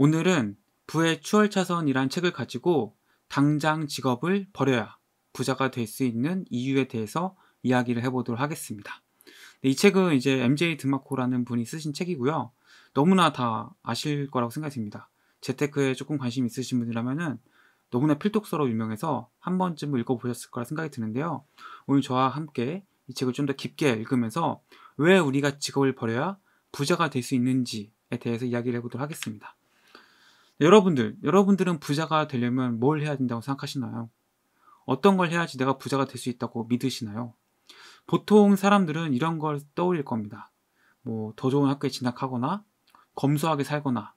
오늘은 부의 추월차선이란 책을 가지고 당장 직업을 버려야 부자가 될 수 있는 이유에 대해서 이야기를 해보도록 하겠습니다. 네, 이 책은 이제 MJ 드마코라는 분이 쓰신 책이고요. 너무나 다 아실 거라고 생각이듭니다 재테크에 조금 관심 있으신 분이라면은 너무나 필독서로 유명해서 한 번쯤은 읽어보셨을 거라 생각이 드는데요. 오늘 저와 함께 이 책을 좀 더 깊게 읽으면서 왜 우리가 직업을 버려야 부자가 될 수 있는지에 대해서 이야기를 해보도록 하겠습니다. 여러분들, 여러분들은 부자가 되려면 뭘 해야 된다고 생각하시나요? 어떤 걸 해야지 내가 부자가 될 수 있다고 믿으시나요? 보통 사람들은 이런 걸 떠올릴 겁니다. 뭐, 더 좋은 학교에 진학하거나, 검소하게 살거나,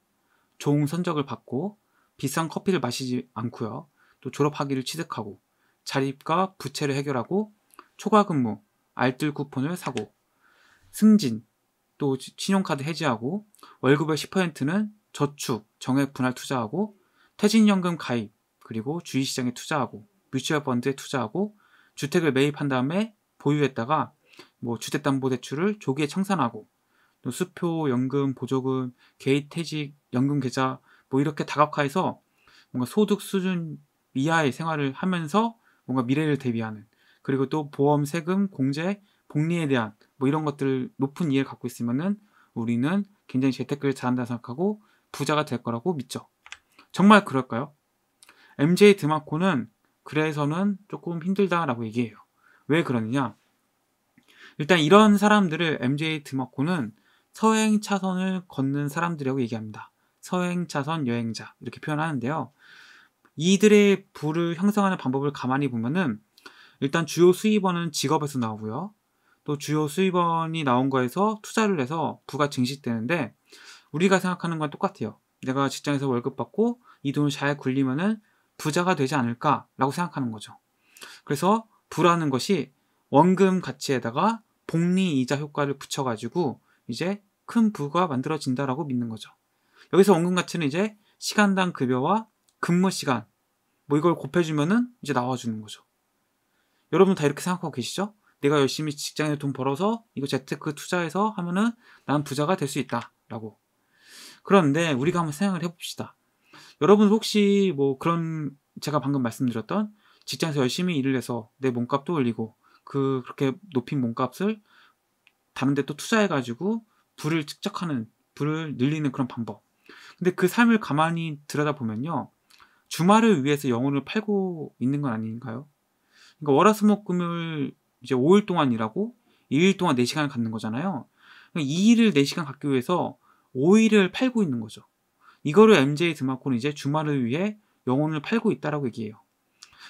좋은 선적을 받고, 비싼 커피를 마시지 않고요. 또졸업하기를 취득하고, 자립과 부채를 해결하고, 초과 근무, 알뜰 쿠폰을 사고, 승진, 또 신용카드 해지하고, 월급의 10%는 저축, 정액 분할 투자하고 퇴직연금 가입, 그리고 주식시장에 투자하고 뮤추얼 펀드에 투자하고 주택을 매입한 다음에 보유했다가 뭐 주택담보대출을 조기에 청산하고 또 수표, 연금, 보조금, 개인퇴직 연금 계좌 뭐 이렇게 다각화해서 뭔가 소득 수준 이하의 생활을 하면서 뭔가 미래를 대비하는 그리고 또 보험, 세금, 공제, 복리에 대한 뭐 이런 것들 높은 이해를 갖고 있으면은 우리는 굉장히 재테크를 잘한다 생각하고 부자가 될 거라고 믿죠. 정말 그럴까요? MJ 드마코는 그래서는 조금 힘들다라고 얘기해요. 왜 그러느냐? 일단 이런 사람들을 MJ 드마코는 서행 차선을 걷는 사람들이라고 얘기합니다. 서행 차선 여행자 이렇게 표현하는데요. 이들의 부를 형성하는 방법을 가만히 보면은 일단 주요 수입원은 직업에서 나오고요. 또 주요 수입원이 나온 거에서 투자를 해서 부가 증식되는데 우리가 생각하는 건 똑같아요. 내가 직장에서 월급 받고 이 돈을 잘 굴리면은 부자가 되지 않을까라고 생각하는 거죠. 그래서 부라는 것이 원금 가치에다가 복리 이자 효과를 붙여가지고 이제 큰 부가 만들어진다라고 믿는 거죠. 여기서 원금 가치는 이제 시간당 급여와 근무 시간 뭐 이걸 곱해주면은 이제 나와주는 거죠. 여러분 다 이렇게 생각하고 계시죠? 내가 열심히 직장에 돈 벌어서 이거 재테크 투자해서 하면은 난 부자가 될 수 있다라고. 그런데 우리가 한번 생각을 해봅시다. 여러분 혹시 뭐 그런 제가 방금 말씀드렸던 직장에서 열심히 일을 해서 내 몸값도 올리고 그 그렇게 높인 몸값을 다른 데또 투자해가지고 불을 측정하는 불을 늘리는 그런 방법. 근데 그 삶을 가만히 들여다보면요. 주말을 위해서 영혼을 팔고 있는 건 아닌가요? 그러니까 월화수목금을 이제 5일 동안 일하고 2일 동안 4시간을 갖는 거잖아요. 그이 그러니까 일을 4시간 갖기 위해서 오일을 팔고 있는 거죠. 이거를 MJ 드마코는 이제 주말을 위해 영혼을 팔고 있다라고 얘기해요.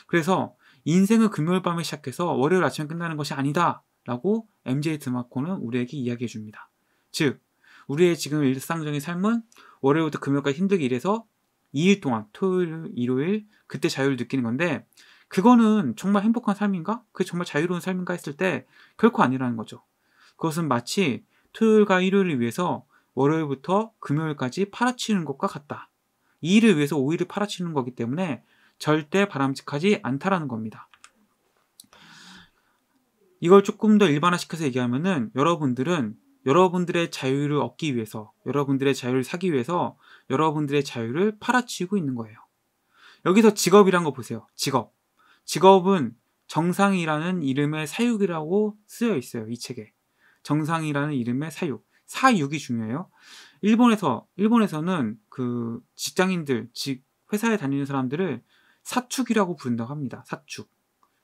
그래서 인생은 금요일 밤에 시작해서 월요일 아침에 끝나는 것이 아니다라고 MJ 드마코는 우리에게 이야기해 줍니다. 즉, 우리의 지금 일상적인 삶은 월요일부터 금요일까지 힘들게 일해서 2일 동안 토요일, 일요일 그때 자유를 느끼는 건데 그거는 정말 행복한 삶인가? 그게 정말 자유로운 삶인가 했을 때 결코 아니라는 거죠. 그것은 마치 토요일과 일요일을 위해서 월요일부터 금요일까지 팔아치우는 것과 같다. 이 일을 위해서 오일을 팔아치우는 거기 때문에 절대 바람직하지 않다라는 겁니다. 이걸 조금 더 일반화시켜서 얘기하면은 여러분들은 여러분들의 자유를 얻기 위해서, 여러분들의 자유를 사기 위해서 여러분들의 자유를 팔아치우고 있는 거예요. 여기서 직업이란 거 보세요. 직업. 직업은 정상이라는 이름의 사육이라고 쓰여 있어요. 이 책에. 정상이라는 이름의 사육. 4, 6이 중요해요. 일본에서 일본에서는 그 직장인들, 직, 회사에 다니는 사람들을 사축이라고 부른다고 합니다. 사축.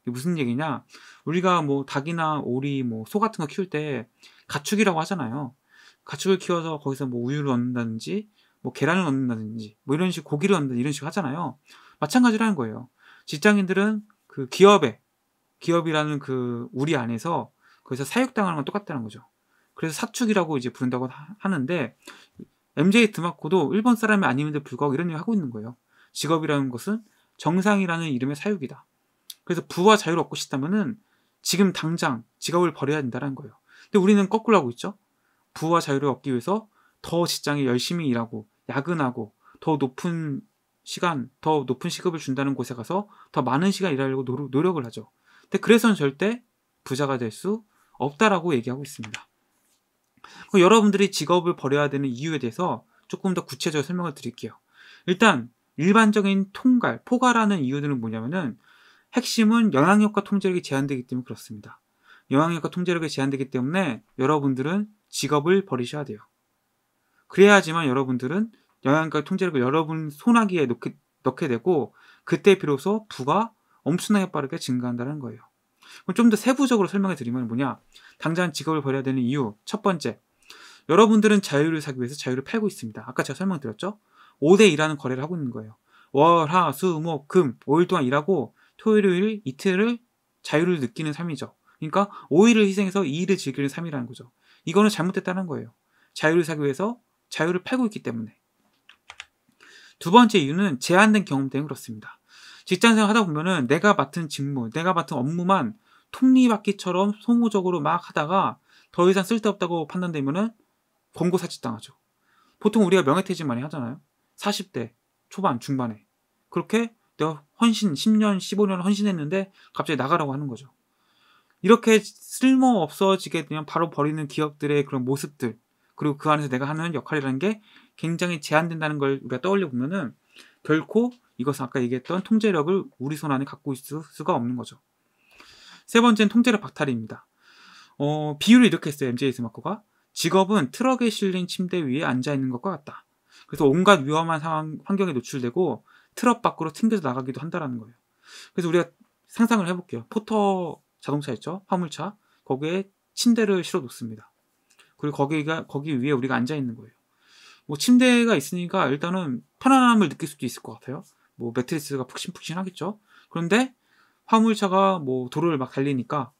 이게 무슨 얘기냐? 우리가 뭐 닭이나 오리, 뭐 소 같은 거 키울 때 가축이라고 하잖아요. 가축을 키워서 거기서 뭐 우유를 얻는다든지, 뭐 계란을 얻는다든지, 뭐 이런 식 고기를 얻는다 든지 이런 식 하잖아요. 마찬가지라는 거예요. 직장인들은 그 기업에 기업이라는 그 우리 안에서 거기서 사육당하는 건 똑같다는 거죠. 그래서 사축이라고 이제 부른다고 하는데 MJ 드마코도 일본 사람이 아님에도 불구하고 이런 일을 하고 있는 거예요. 직업이라는 것은 정상이라는 이름의 사육이다. 그래서 부와 자유를 얻고 싶다면은 지금 당장 직업을 버려야 된다는 거예요. 근데 우리는 거꾸로 하고 있죠. 부와 자유를 얻기 위해서 더 직장에 열심히 일하고 야근하고 더 높은 시간, 더 높은 시급을 준다는 곳에 가서 더 많은 시간 일하려고 노력을 하죠. 근데 그래서는 절대 부자가 될 수 없다라고 얘기하고 있습니다. 그 여러분들이 직업을 버려야 되는 이유에 대해서 조금 더 구체적으로 설명을 드릴게요. 일단 일반적인 통갈, 포괄하는 이유들은 뭐냐면은 핵심은 영향력과 통제력이 제한되기 때문에 그렇습니다. 영향력과 통제력이 제한되기 때문에 여러분들은 직업을 버리셔야 돼요. 그래야지만 여러분들은 영향력과 통제력을 여러분 손아귀에 넣게, 넣게 되고 그때 비로소 부가 엄청나게 빠르게 증가한다는 거예요. 좀더 세부적으로 설명해 드리면 뭐냐? 당장 직업을 버려야 되는 이유 첫 번째, 여러분들은 자유를 사기 위해서 자유를 팔고 있습니다. 아까 제가 설명드렸죠? 5대 2하는 거래를 하고 있는 거예요. 월, 하, 수, 목, 금 5일 동안 일하고 토요일 이틀을 자유를 느끼는 삶이죠. 그러니까 5일을 희생해서 2일을 즐기는 삶이라는 거죠. 이거는 잘못됐다는 거예요. 자유를 사기 위해서 자유를 팔고 있기 때문에. 두 번째 이유는 제한된 경험 때문에 그렇습니다. 직장생활 하다 보면은 내가 맡은 직무, 내가 맡은 업무만 톱니바퀴처럼 소모적으로 막 하다가 더 이상 쓸데없다고 판단되면은 권고 사직당하죠. 보통 우리가 명예퇴직 많이 하잖아요. 40대 초반 중반에 그렇게 내가 헌신 10년 15년 헌신했는데 갑자기 나가라고 하는 거죠. 이렇게 쓸모 없어지게 되면 바로 버리는 기업들의 그런 모습들 그리고 그 안에서 내가 하는 역할이라는 게 굉장히 제한된다는 걸 우리가 떠올려 보면은 결코 이것은 아까 얘기했던 통제력을 우리 손 안에 갖고 있을 수가 없는 거죠. 세 번째는 통제력 박탈입니다. 어, 비율을 이렇게 했어요. MJ 스마커가 직업은 트럭에 실린 침대 위에 앉아 있는 것과 같다. 그래서 온갖 위험한 상황, 환경에 노출되고 트럭 밖으로 튕겨져 나가기도 한다라는 거예요. 그래서 우리가 상상을 해볼게요. 포터 자동차 있죠? 화물차. 거기에 침대를 실어 놓습니다. 그리고 거기가, 거기 위에 우리가 앉아 있는 거예요. 뭐 침대가 있으니까 일단은 편안함을 느낄 수도 있을 것 같아요. 뭐 매트리스가 푹신푹신 하겠죠? 그런데 화물차가 뭐 도로를 막 달리니까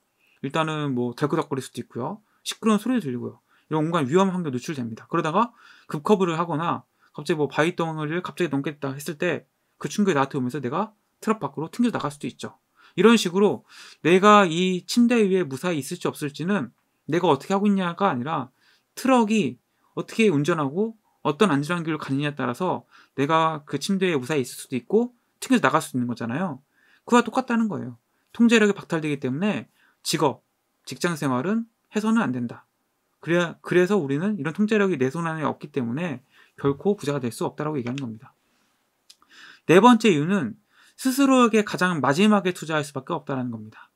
일단은 뭐 덜그덕거릴 수도 있고요. 시끄러운 소리도 들리고요. 이런 공간 위험 환경에 노출됩니다. 그러다가 급커브를 하거나 갑자기 뭐 바위 덩어리를 갑자기 넘겠다 했을 때 그 충격이 나한테 오면서 내가 트럭 밖으로 튕겨 나갈 수도 있죠. 이런 식으로 내가 이 침대 위에 무사히 있을지 없을지는 내가 어떻게 하고 있냐가 아니라 트럭이 어떻게 운전하고 어떤 안전한 길을 가느냐에 따라서 내가 그 침대에 무사히 있을 수도 있고 튕겨 나갈 수도 있는 거잖아요. 그와 똑같다는 거예요. 통제력이 박탈되기 때문에 직업, 직장 생활은 해서는 안 된다. 그래 그래서 우리는 이런 통제력이 내손 안에 없기 때문에 결코 부자가 될 수 없다라고 얘기하는 겁니다. 네 번째 이유는 스스로에게 가장 마지막에 투자할 수밖에 없다라는 겁니다.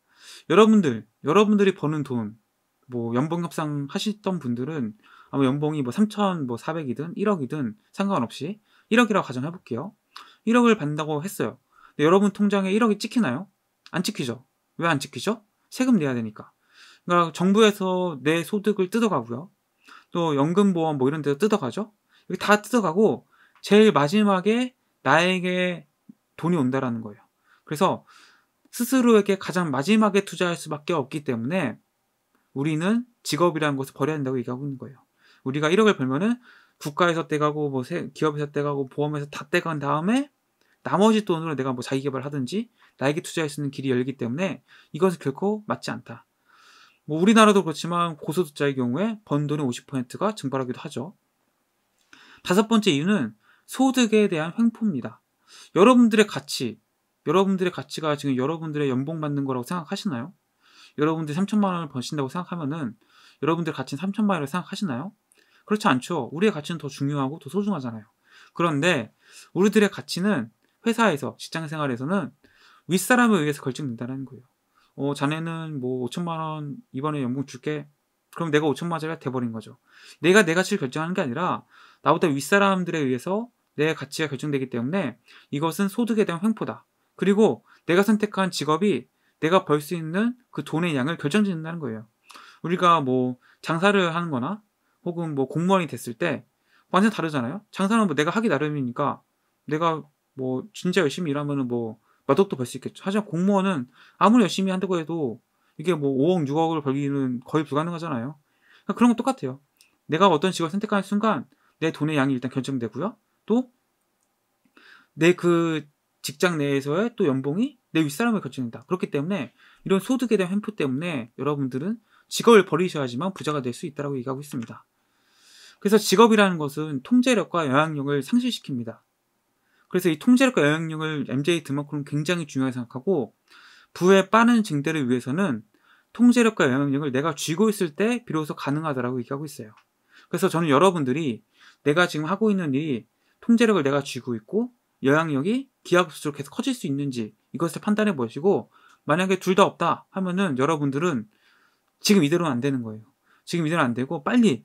여러분들, 여러분들이 버는 돈, 뭐 연봉 협상 하시던 분들은 아마 연봉이 뭐 3천 뭐 400이든 1억이든 상관없이 1억이라고 가정해 볼게요. 1억을 받는다고 했어요. 근데 여러분 통장에 1억이 찍히나요? 안 찍히죠. 왜 안 찍히죠? 세금 내야 되니까. 그러니까 정부에서 내 소득을 뜯어가고요. 또 연금보험 뭐 이런 데서 뜯어가죠. 여기 다 뜯어가고 제일 마지막에 나에게 돈이 온다라는 거예요. 그래서 스스로에게 가장 마지막에 투자할 수밖에 없기 때문에 우리는 직업이라는 것을 버려야 된다고 얘기하고 있는 거예요. 우리가 1억을 벌면은 국가에서 떼가고 뭐 기업에서 떼가고 보험에서 다 떼간 다음에 나머지 돈으로 내가 뭐 자기 개발 하든지 나에게 투자할 수 있는 길이 열리기 때문에 이것은 결코 맞지 않다. 뭐 우리나라도 그렇지만 고소득자의 경우에 번 돈의 50%가 증발하기도 하죠. 다섯 번째 이유는 소득에 대한 횡포입니다. 여러분들의 가치, 여러분들의 가치가 지금 여러분들의 연봉 받는 거라고 생각하시나요? 여러분들이 3천만 원을 버신다고 생각하면은 여러분들의 가치는 3천만 원이라고 생각하시나요? 그렇지 않죠. 우리의 가치는 더 중요하고 더 소중하잖아요. 그런데 우리들의 가치는 회사에서 직장 생활에서는 윗사람에 의해서 걸쭉된다는 거예요. 어, 자네는 뭐 5천만 원 이번에 연봉 줄게. 그럼 내가 5천만 원짜리가 돼버린 거죠. 내가 내 가치를 결정하는 게 아니라 나보다 윗사람들에 의해서 내 가치가 결정되기 때문에 이것은 소득에 대한 횡포다. 그리고 내가 선택한 직업이 내가 벌 수 있는 그 돈의 양을 결정짓는다는 거예요. 우리가 뭐 장사를 하는 거나 혹은 뭐 공무원이 됐을 때 완전 다르잖아요. 장사는 뭐 내가 하기 나름이니까 내가 뭐 진짜 열심히 일하면은 뭐 마덕도 벌 수 있겠죠. 하지만 공무원은 아무리 열심히 한다고 해도 이게 뭐 5억, 6억을 벌기는 거의 불가능하잖아요. 그러니까 그런 건 똑같아요. 내가 어떤 직업을 선택하는 순간 내 돈의 양이 일단 결정되고요. 또 내 그 직장 내에서의 또 연봉이 내 윗사람을 결정한다. 그렇기 때문에 이런 소득에 대한 횡포 때문에 여러분들은 직업을 버리셔야지만 부자가 될 수 있다고 얘기하고 있습니다. 그래서 직업이라는 것은 통제력과 영향력을 상실시킵니다. 그래서 이 통제력과 영향력을 MJ 드마크는 굉장히 중요하게 생각하고 부의 빠른 증대를 위해서는 통제력과 영향력을 내가 쥐고 있을 때 비로소 가능하다라고 얘기하고 있어요. 그래서 저는 여러분들이 내가 지금 하고 있는 일이 통제력을 내가 쥐고 있고 영향력이 기하급수적으로 계속 커질 수 있는지 이것을 판단해 보시고 만약에 둘 다 없다 하면은 여러분들은 지금 이대로는 안 되는 거예요. 지금 이대로는 안 되고 빨리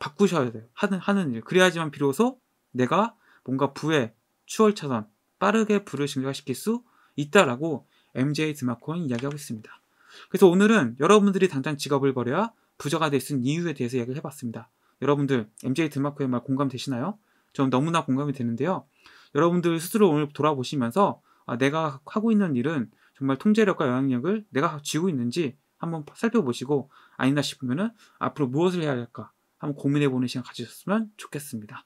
바꾸셔야 돼요. 하는 하는 일. 그래야지만 비로소 내가 뭔가 부의 추월 차선, 빠르게 불을 증가시킬 수 있다라고 MJ 드마콘 이야기하고 있습니다. 그래서 오늘은 여러분들이 당장 직업을 버려야 부자가 될 수 있는 이유에 대해서 이야기를 해봤습니다. 여러분들 MJ 드마코의 말 공감되시나요? 좀 너무나 공감이 되는데요. 여러분들 스스로 오늘 돌아보시면서 아, 내가 하고 있는 일은 정말 통제력과 영향력을 내가 쥐고 있는지 한번 살펴보시고 아니다 싶으면은 앞으로 무엇을 해야 할까 한번 고민해보는 시간 가지셨으면 좋겠습니다.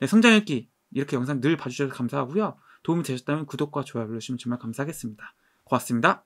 네, 성장읽기 이렇게 영상 늘 봐주셔서 감사하고요. 도움이 되셨다면 구독과 좋아요 눌러주시면 정말 감사하겠습니다. 고맙습니다.